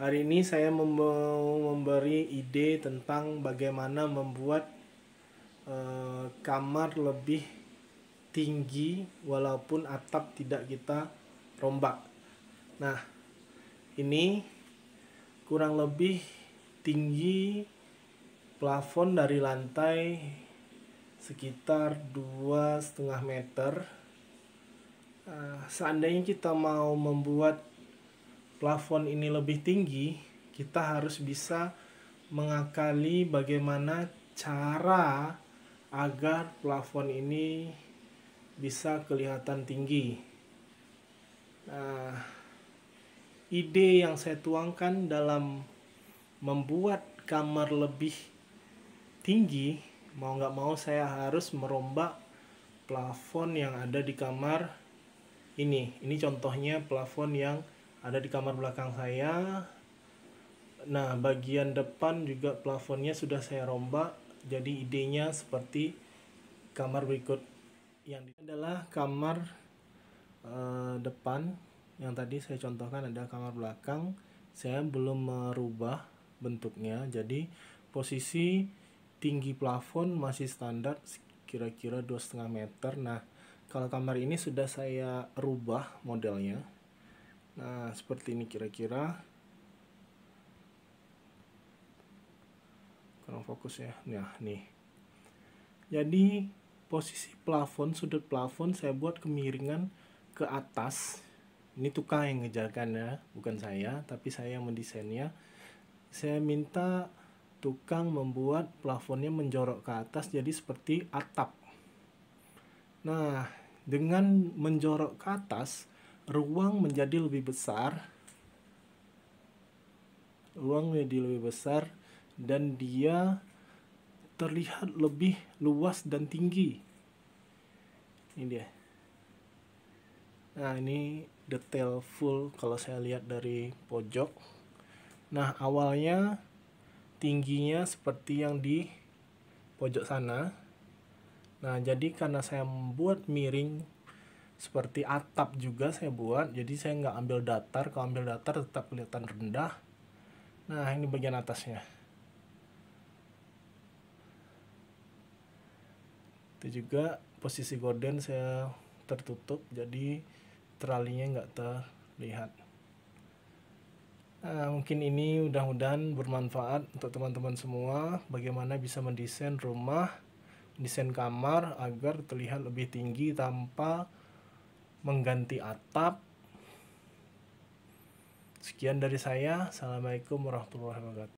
Hari ini saya memberi ide tentang bagaimana membuat uh, kamar lebih tinggi walaupun atap tidak kita rombak. Nah, ini kurang lebih tinggi plafon dari lantai sekitar dua meter. Uh, seandainya kita mau membuat plafon ini lebih tinggi, kita harus bisa mengakali bagaimana cara agar plafon ini bisa kelihatan tinggi. Nah, ide yang saya tuangkan dalam membuat kamar lebih tinggi, mau nggak mau saya harus merombak plafon yang ada di kamar ini. Ini contohnya plafon yang ada di kamar belakang saya nah bagian depan juga plafonnya sudah saya rombak jadi idenya seperti kamar berikut yang ini adalah kamar uh, depan yang tadi saya contohkan ada kamar belakang saya belum merubah bentuknya jadi posisi tinggi plafon masih standar kira-kira 2,5 meter nah kalau kamar ini sudah saya rubah modelnya Nah, seperti ini kira-kira. Kurang fokus ya. Nah, nih. Jadi, posisi plafon, sudut plafon saya buat kemiringan ke atas. Ini tukang yang ngejarkan ya, bukan saya, tapi saya yang mendesainnya. Saya minta tukang membuat plafonnya menjorok ke atas jadi seperti atap. Nah, dengan menjorok ke atas, ruang menjadi lebih besar ruang menjadi lebih besar dan dia terlihat lebih luas dan tinggi ini dia nah ini detail full kalau saya lihat dari pojok nah awalnya tingginya seperti yang di pojok sana nah jadi karena saya membuat miring seperti atap juga saya buat jadi saya nggak ambil datar kalau ambil datar tetap kelihatan rendah nah ini bagian atasnya itu juga posisi gorden saya tertutup jadi tralinya nggak terlihat Nah, mungkin ini mudah-mudahan bermanfaat untuk teman-teman semua bagaimana bisa mendesain rumah, desain kamar agar terlihat lebih tinggi tanpa mengganti atap. Sekian dari saya. Assalamualaikum warahmatullahi wabarakatuh.